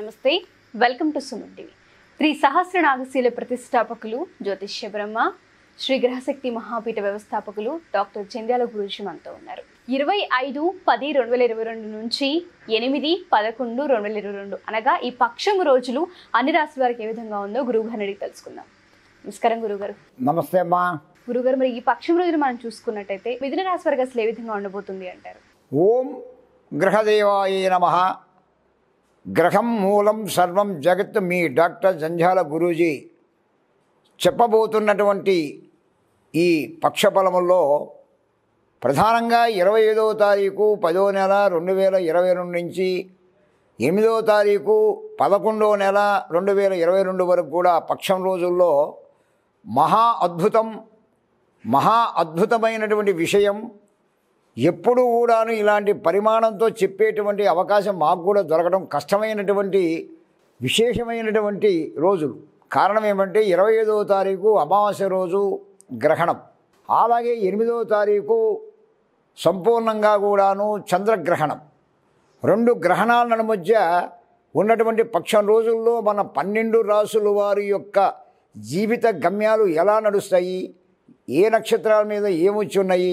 నమస్తే welcome to Suman TV Shri సహస్ర నాగశీల ప్రతిష్టాపకులు జ్యోతిష్య బ్రహ్మ శ్రీ గ్రహశక్తి మహాపీఠ వ్యవస్థాపకులు డాక్టర్ చంద్యాల గురుజీ మనతో ఉన్నారు ఇరవై ఐదు పది రెండు వేల ఇరవై రెండు నుంచి ఎనిమిది పదకొండు రెండు వేల ఇరవై రెండు అనగా ఈ పక్షము రోజులు అన్ని రాశి వారికి ఏ విధంగా ఉందో గురువుగారిని అడిగి తెలుసుకుందాం నమస్కారం గురుగారు నమస్తే అమ్మా గురుగారు మరి ఈ పక్షం రోజులు మనం చూసుకున్నట్టయితే మిథున రాశి వారికి అసలు ఏ విధంగా ఉండబోతుంది అంటారు ఓం గ్రహదేవాయ నమ గ్రహం మూలం సర్వం జగత్ మీ డాక్టర్ జంజాల గురూజీ చెప్పబోతున్నటువంటి ఈ పక్షఫలములో ప్రధానంగా ఇరవై ఐదవ తారీఖు పదో నెల రెండు వేల ఇరవై రెండు నుంచి ఎనిమిదవ తారీఖు పదకొండవ నెల రెండు వేల ఇరవై రెండు వరకు కూడా పక్షం రోజుల్లో మహా అద్భుతం మహా అద్భుతమైనటువంటి విషయం ఎప్పుడు కూడాను ఇలాంటి పరిమాణంతో చెప్పేటువంటి అవకాశం మాకు కూడా దొరకడం కష్టమైనటువంటి విశేషమైనటువంటి రోజులు కారణం ఏమంటే ఇరవై ఐదవ తారీఖు అమావాస్య రోజు గ్రహణం అలాగే ఎనిమిదవ తారీఖు సంపూర్ణంగా కూడాను చంద్రగ్రహణం రెండు గ్రహణాల మధ్య ఉన్నటువంటి పక్షం రోజుల్లో మన పన్నెండు రాసుల వారి యొక్క జీవిత గమ్యాలు ఎలా నడుస్తాయి ఏ నక్షత్రాల మీద ఏమొచ్చి ఉన్నాయి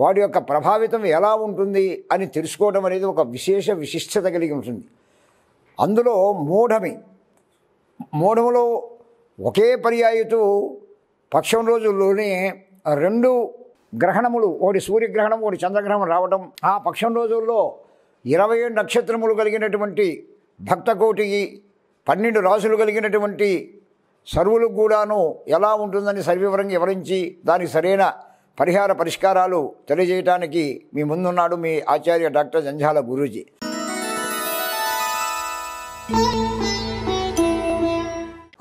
వాడి యొక్క ప్రభావితం ఎలా ఉంటుంది అని తెలుసుకోవడం అనేది ఒక విశేష విశిష్టత కలిగి ఉంటుంది అందులో మూఢమి మూఢములో ఒకే పర్యాయతూ పక్షం రోజుల్లోనే రెండు గ్రహణములు ఒకటి సూర్యగ్రహణం ఒకటి చంద్రగ్రహణం రావడం ఆ పక్షం రోజుల్లో ఇరవై ఏడు నక్షత్రములు కలిగినటువంటి భక్తకోటి పన్నెండు రాసులు కలిగినటువంటి సర్వులు కూడాను ఎలా ఉంటుందని సర్వివరంగా వివరించి దానికి సరైన పరిహార పరిష్కారాలు తెలియజేయడానికి మీ ముందున్నాడు మీ ఆచార్య డాక్టర్ జంజాల గురూజీ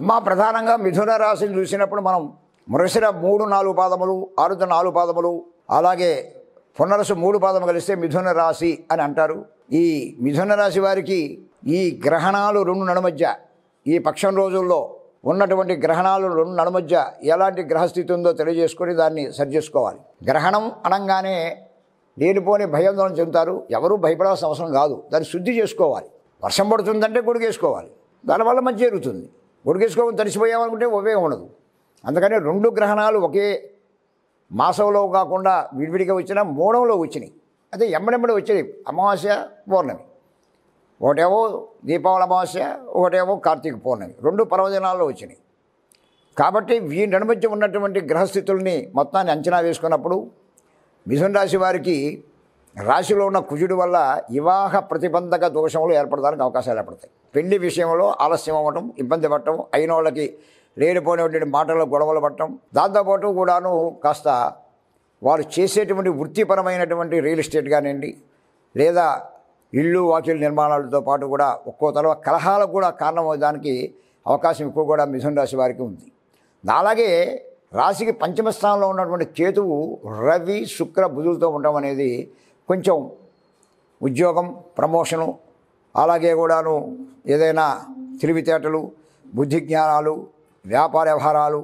అమ్మ ప్రధానంగా మిథున రాశిని చూసినప్పుడు మనం మురసిర మూడు నాలుగు పాదములు ఆరుద నాలుగు పాదములు అలాగే పునరసు మూడు పాదము కలిస్తే మిథున రాశి అని అంటారు ఈ మిథున రాశి వారికి ఈ గ్రహణాలు రెండు నడుమధ్య ఈ పక్షం రోజుల్లో ఉన్నటువంటి గ్రహణాలు రెండు మధ్య ఎలాంటి గ్రహస్థితి ఉందో తెలియజేసుకొని దాన్ని సరిచేసుకోవాలి గ్రహణం అనగానే లేనిపోని భయాందోళన చెందుతారు ఎవరూ భయపడాల్సిన అవసరం కాదు దాన్ని శుద్ధి చేసుకోవాలి వర్షం పడుతుందంటే గొడుగేసుకోవాలి దానివల్ల మంచి జరుగుతుంది గొడుగేసుకోవడం తడిసిపోయామనుకుంటే ఉపయోగం ఉండదు అందుకని రెండు గ్రహణాలు ఒకే మాసంలో కాకుండా విడివిడిగా వచ్చినా మూడంలో వచ్చినాయి అదే ఎమ్మడెమ్మడి వచ్చినాయి అమావాస్య పౌర్ణమి ఒకటేమో దీపావళి అమావాస్య ఒకటేమో కార్తీక పూర్ణమి రెండు పర్వదినాల్లో వచ్చినాయి కాబట్టి వీటి మధ్య ఉన్నటువంటి గ్రహస్థితుల్ని మొత్తాన్ని అంచనా వేసుకున్నప్పుడు మిథున రాశి వారికి రాశిలో ఉన్న కుజుడి వల్ల వివాహ ప్రతిబంధక దోషములు ఏర్పడడానికి అవకాశాలు ఏర్పడతాయి పెళ్లి విషయంలో ఆలస్యం అవ్వటం ఇబ్బంది పడటం అయిన వాళ్ళకి లేనిపోయినటువంటి మాటలు గొడవలు పట్టడం దాంతోపాటు కూడాను కాస్త వారు చేసేటువంటి వృత్తిపరమైనటువంటి రియల్ ఎస్టేట్ కానివ్వండి లేదా ఇళ్ళు వాకిల నిర్మాణాలతో పాటు కూడా ఒక్కో తల కలహాలకు కూడా కారణమవడానికి అవకాశం ఎక్కువ కూడా మిథున రాశి వారికి ఉంది అలాగే రాశికి పంచమ స్థానంలో ఉన్నటువంటి కేతువు రవి శుక్ర బుధులతో ఉండడం అనేది కొంచెం ఉద్యోగం ప్రమోషను అలాగే కూడాను ఏదైనా తెలివితేటలు బుద్ధి జ్ఞానాలు వ్యాపార వ్యవహారాలు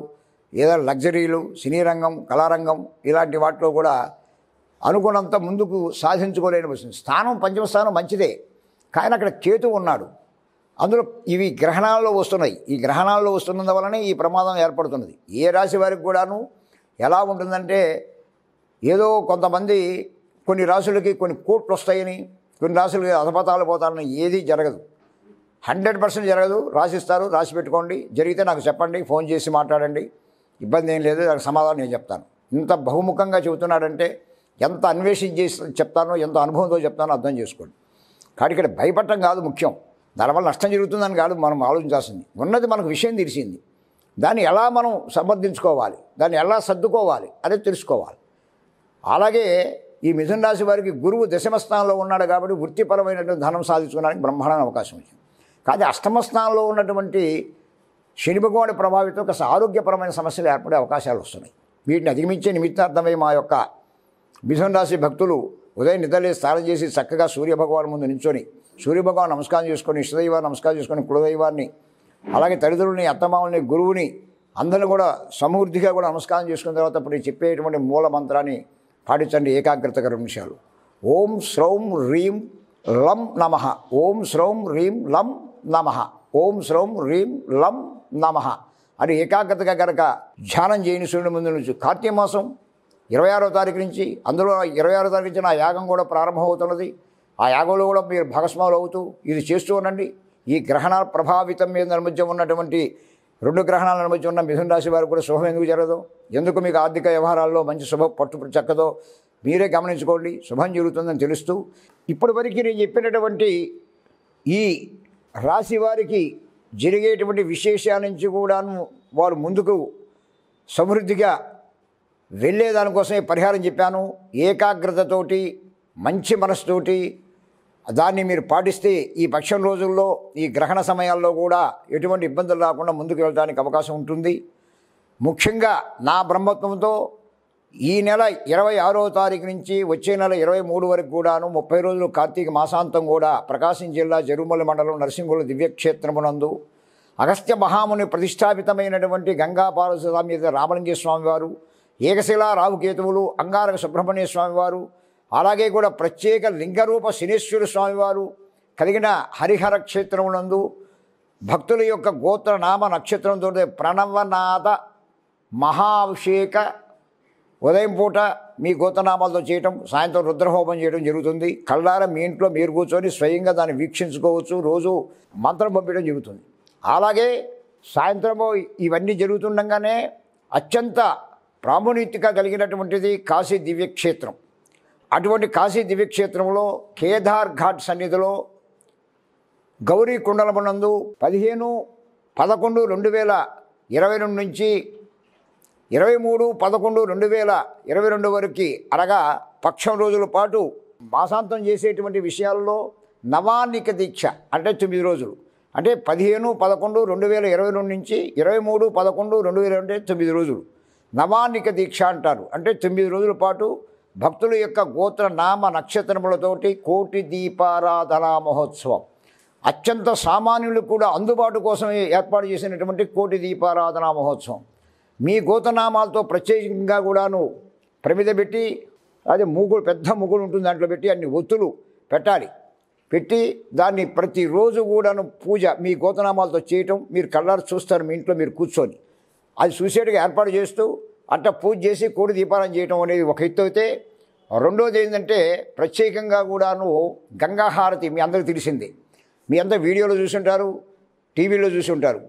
ఏదైనా లగ్జరీలు సినీ రంగం కళారంగం ఇలాంటి వాటిలో కూడా అనుగుణంత ముందుకు సాధించుకోలేని స్థానం పంచమ స్థానం మంచిదే కానీ అక్కడ కేతు ఉన్నాడు అందులో ఇవి గ్రహణాల్లో వస్తున్నాయి ఈ గ్రహణాల్లో వస్తున్నందువలనే ఈ ప్రమాదం ఏర్పడుతున్నది ఏ రాశి వారికి కూడాను ఎలా ఉంటుందంటే ఏదో కొంతమంది కొన్ని రాసులకి కొన్ని కోట్లు వస్తాయని కొన్ని రాసులకి అధపతాలు పోతారని ఏది జరగదు హండ్రెడ్ పర్సెంట్ జరగదు రాసిస్తారు రాసి పెట్టుకోండి జరిగితే నాకు చెప్పండి ఫోన్ చేసి మాట్లాడండి ఇబ్బంది ఏం లేదు నాకు సమాధానం నేను చెప్తాను ఇంత బహుముఖంగా చెబుతున్నాడంటే ఎంత అన్వేషించి చెప్తానో ఎంత అనుభవంతో చెప్తానో అర్థం చేసుకోండి కాబట్టి ఇక్కడ భయపడటం కాదు ముఖ్యం దానివల్ల నష్టం జరుగుతుందని కాదు మనం ఆలోచించాల్సింది ఉన్నది మనకు విషయం తెలిసింది దాన్ని ఎలా మనం సమర్థించుకోవాలి దాన్ని ఎలా సర్దుకోవాలి అదే తెలుసుకోవాలి అలాగే ఈ మిథున రాశి వారికి గురువు దశమ స్థానంలో ఉన్నాడు కాబట్టి వృత్తిపరమైనటువంటి ధనం సాధించుకోవడానికి బ్రహ్మాండ అవకాశం వచ్చింది కానీ అష్టమ స్థానంలో ఉన్నటువంటి శని ప్రభావితం ఒక ఆరోగ్యపరమైన సమస్యలు ఏర్పడే అవకాశాలు వస్తున్నాయి వీటిని అధిగమించే నిమిత్తార్థమై మా యొక్క మిథున రాశి భక్తులు ఉదయం నిద్రలే స్నానం చేసి చక్కగా సూర్యభగవాన్ ముందు నించొని సూర్యభగవాన్ నమస్కారం చేసుకొని ఇష్టదైవాన్ని నమస్కారం చేసుకొని కులదైవాన్ని అలాగే తల్లిదండ్రుని అత్తమామల్ని గురువుని అందరిని కూడా సమృద్ధిగా కూడా నమస్కారం చేసుకున్న తర్వాత ఇప్పుడు చెప్పేటువంటి మూల మంత్రాన్ని పాటించండి ఏకాగ్రతకర రెండు నిమిషాలు ఓం శ్రౌం రీం లం నమ ఓం శ్రౌం రీం లం నమ ఓం శ్రౌం రీం లం నమ అని ఏకాగ్రతగా గనక ధ్యానం చేయని సూర్యుడి ముందు నుంచి కార్తీక మాసం ఇరవై ఆరో తారీఖు నుంచి అందులో ఇరవై ఆరో తారీఖు నుంచి నా యాగం కూడా ప్రారంభమవుతున్నది ఆ యాగంలో కూడా మీరు భాగస్వాములు అవుతూ ఇది చేస్తూ ఉండండి ఈ గ్రహణ ప్రభావితం మీద నిర్మధ్యం ఉన్నటువంటి రెండు గ్రహణాల నిర్మధ్యం ఉన్న మిథున రాశి వారికి కూడా శుభం ఎందుకు జరగదు ఎందుకు మీకు ఆర్థిక వ్యవహారాల్లో మంచి శుభ పట్టు చక్కదో మీరే గమనించుకోండి శుభం జరుగుతుందని తెలుస్తూ ఇప్పటివరకు నేను చెప్పినటువంటి ఈ రాశి వారికి జరిగేటువంటి విశేషాల నుంచి కూడాను వారు ముందుకు సమృద్ధిగా వెళ్ళేదానికోసమే పరిహారం చెప్పాను ఏకాగ్రతతోటి మంచి మనసుతోటి దాన్ని మీరు పాటిస్తే ఈ పక్షం రోజుల్లో ఈ గ్రహణ సమయాల్లో కూడా ఎటువంటి ఇబ్బందులు రాకుండా ముందుకు వెళ్ళడానికి అవకాశం ఉంటుంది ముఖ్యంగా నా బ్రహ్మత్వంతో ఈ నెల ఇరవై ఆరో తారీఖు నుంచి వచ్చే నెల ఇరవై మూడు వరకు కూడాను ముప్పై రోజులు కార్తీక మాసాంతం కూడా ప్రకాశం జిల్లా జరుమల మండలం నరసింహుల దివ్యక్షేత్రమునందు అగస్త్య మహాముని ప్రతిష్టాపితమైనటువంటి గంగా మీద రామలింగేశ్వర స్వామివారు ఏకశిల రావుకేతువులు అంగారక సుబ్రహ్మణ్య స్వామివారు అలాగే కూడా ప్రత్యేక లింగరూప శనేశ్వర స్వామివారు కలిగిన హరిహర క్షేత్రమునందు భక్తుల యొక్క గోత్ర నామ నక్షత్రంతో ప్రణవనాథ మహాభిషేక ఉదయం పూట మీ గోతనామాలతో చేయటం సాయంత్రం రుద్రహోమం చేయడం జరుగుతుంది కళ్ళారం మీ ఇంట్లో మీరు కూర్చొని స్వయంగా దాన్ని వీక్షించుకోవచ్చు రోజు మంత్రం పంపించడం జరుగుతుంది అలాగే సాయంత్రము ఇవన్నీ జరుగుతుండగానే అత్యంత ప్రాముణ్యత కలిగినటువంటిది కాశీ దివ్యక్షేత్రం అటువంటి కాశీ దివ్యక్షేత్రంలో కేదార్ ఘాట్ సన్నిధిలో గౌరీ కుండలమునందు పదిహేను పదకొండు రెండు వేల ఇరవై రెండు నుంచి ఇరవై మూడు పదకొండు రెండు వేల ఇరవై రెండు వరకు అనగా పక్షం రోజుల పాటు మాసాంతం చేసేటువంటి విషయాల్లో నవానిక దీక్ష అంటే తొమ్మిది రోజులు అంటే పదిహేను పదకొండు రెండు వేల ఇరవై రెండు నుంచి ఇరవై మూడు పదకొండు రెండు వేల అంటే తొమ్మిది రోజులు నవానిక దీక్ష అంటారు అంటే తొమ్మిది రోజుల పాటు భక్తుల యొక్క గోత్ర నామ నక్షత్రములతోటి కోటి దీపారాధనా మహోత్సవం అత్యంత సామాన్యులు కూడా అందుబాటు కోసం ఏర్పాటు చేసినటువంటి కోటి దీపారాధనా మహోత్సవం మీ గోతనామాలతో ప్రత్యేకంగా కూడాను ప్రమిద పెట్టి అదే మూగుడు పెద్ద మూగుడు ఉంటుంది దాంట్లో పెట్టి అన్ని ఒత్తులు పెట్టాలి పెట్టి దాన్ని ప్రతిరోజు కూడాను పూజ మీ గోతనామాలతో చేయటం మీరు కళ్ళారు చూస్తారు మీ ఇంట్లో మీరు కూర్చొని అది సూసైడ్గా ఏర్పాటు చేస్తూ అట్ట పూజ చేసి కోడి దీపాలను చేయడం అనేది ఒక ఎత్తు అయితే రెండోది ఏంటంటే ప్రత్యేకంగా కూడాను గంగాహారతి మీ అందరికీ తెలిసిందే మీ అందరు వీడియోలో చూసుంటారు టీవీలో చూసి ఉంటారు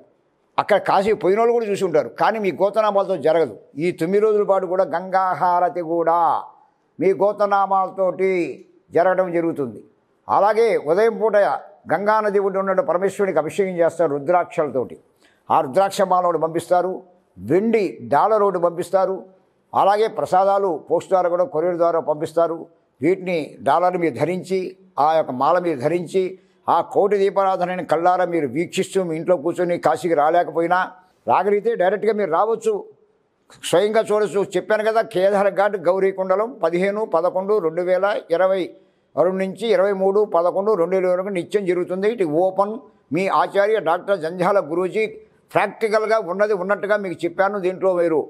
అక్కడ కాశీ పోయిన వాళ్ళు కూడా చూసి ఉంటారు కానీ మీ గోతనామాలతో జరగదు ఈ తొమ్మిది రోజుల పాటు కూడా గంగాహారతి కూడా మీ గోతనామాలతోటి జరగడం జరుగుతుంది అలాగే ఉదయం పూట గంగానది ఉండి ఉన్న పరమేశ్వరునికి అభిషేకం చేస్తారు రుద్రాక్షలతోటి ఆ రుద్రాక్ష మాలవుడు పంపిస్తారు వెండి డాలర్ ఒకటి పంపిస్తారు అలాగే ప్రసాదాలు పోస్ట్ ద్వారా కూడా కొరియర్ ద్వారా పంపిస్తారు వీటిని డాలర్ మీరు ధరించి ఆ యొక్క మాల మీద ధరించి ఆ కోటి దీపారాధనని కళ్ళారా మీరు వీక్షిస్తూ మీ ఇంట్లో కూర్చొని కాశీకి రాలేకపోయినా రాగలిగితే డైరెక్ట్గా మీరు రావచ్చు స్వయంగా చూడొచ్చు చెప్పాను కదా కేదార్ ఘాట్ గౌరీకుండలం పదిహేను పదకొండు రెండు వేల ఇరవై రెండు నుంచి ఇరవై మూడు పదకొండు రెండు వేల వరకు నిత్యం జరుగుతుంది ఇటు ఓపెన్ మీ ఆచార్య డాక్టర్ జంధ్యాల గురూజీ ప్రాక్టికల్గా ఉన్నది ఉన్నట్టుగా మీకు చెప్పాను దీంట్లో మీరు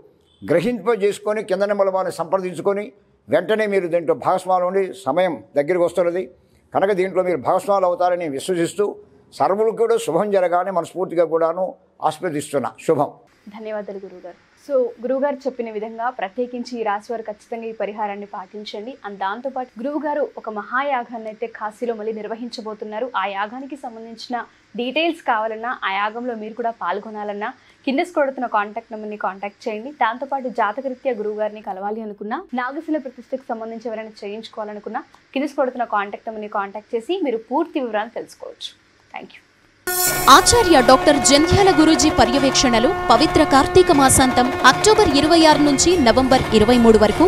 గ్రహింప చేసుకొని కింద నెంబర్ వారిని సంప్రదించుకొని వెంటనే మీరు దీంట్లో భాగస్వాములు సమయం దగ్గరికి వస్తున్నది కనుక దీంట్లో మీరు భాగస్వాములు అవుతారని విశ్వసిస్తూ సర్వులు కూడా శుభం జరగాలని మనస్ఫూర్తిగా కూడాను ఆస్వాదిస్తున్నా శుభం ధన్యవాదాలు గారు సో గురువుగారు చెప్పిన విధంగా ప్రత్యేకించి ఈ రాశి వారు ఖచ్చితంగా ఈ పరిహారాన్ని పాటించండి అండ్ దాంతోపాటు గురువుగారు ఒక మహాయాగాన్ని అయితే కాశీలో మళ్ళీ నిర్వహించబోతున్నారు ఆ యాగానికి సంబంధించిన డీటెయిల్స్ కావాలన్నా ఆ యాగంలో మీరు కూడా పాల్గొనాలన్నా కింద కొడుతున్న కాంటాక్ట్ నెంబర్ని కాంటాక్ట్ చేయండి దాంతోపాటు జాతకరీత్యా గురువు గారిని కలవాలి అనుకున్నా నాగశిల ప్రతిష్టకు సంబంధించి ఎవరైనా చేయించుకోవాలనుకున్నా కింద కొడుతున్న కాంటాక్ట్ నెంబర్ని కాంటాక్ట్ చేసి మీరు పూర్తి వివరాలు తెలుసుకోవచ్చు thank you Acharya doctor Jandhyala Guruji పర్యవేక్షణలో పవిత్ర కార్తీక మాసాంతం అక్టోబర్ ఇరవై ఆరు నుంచి నవంబర్ ఇరవై మూడు వరకు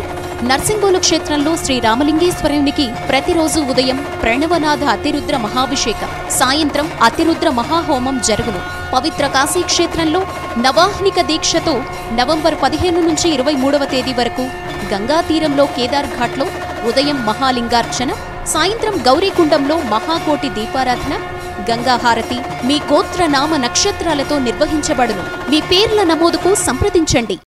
నర్సింగోలు క్షేత్రంలో శ్రీ రామలింగేశ్వరునికి ప్రతిరోజు ఉదయం ప్రణవనాథ అతిరుద్ర మహాభిషేకం సాయంత్రం అతిరుద్ర మహాహోమం జరుగును పవిత్ర కాశీ క్షేత్రంలో నవాహ్నిక దీక్షతో నవంబర్ పదిహేను నుంచి ఇరవై మూడవ తేదీ వరకు గంగా తీరంలో కేదార్ఘాట్లో ఉదయం మహాలింగార్చన సాయంత్రం గౌరీకుండంలో మహాకోటి దీపారాధన గంగాహారతి మీ గోత్ర నామ నక్షత్రాలతో నిర్వహించబడును మీ పేర్ల నమోదుకు సంప్రదించండి